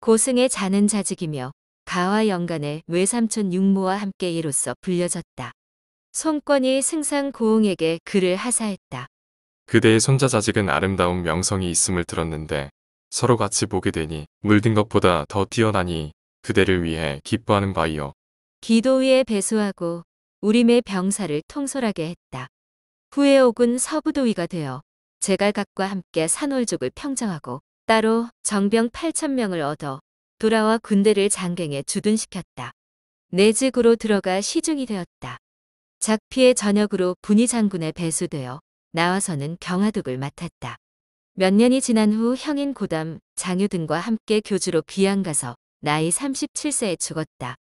고승의 자는 자직이며 가와 영간의 외삼촌 육모와 함께 이로써 불려졌다. 손권이 승상 고흥에게 그를 하사했다. 그대의 손자 자직은 아름다운 명성이 있음을 들었는데 서로 같이 보게 되니 물든 것보다 더 뛰어나니 그대를 위해 기뻐하는 바이요. 기도 위에 배수하고 우림의 병사를 통솔하게 했다. 후에 오군 서부도위가 되어 제갈각과 함께 산월족을 평정하고 따로 정병 8천명을 얻어 돌아와 군대를 장경에 주둔시켰다. 내직으로 들어가 시중이 되었다. 작피의 전역으로 분이 장군에 배수되어 나와서는 경화독을 맡았다. 몇 년이 지난 후 형인 고담, 장유 등과 함께 교주로 귀양 가서 나이 37세에 죽었다.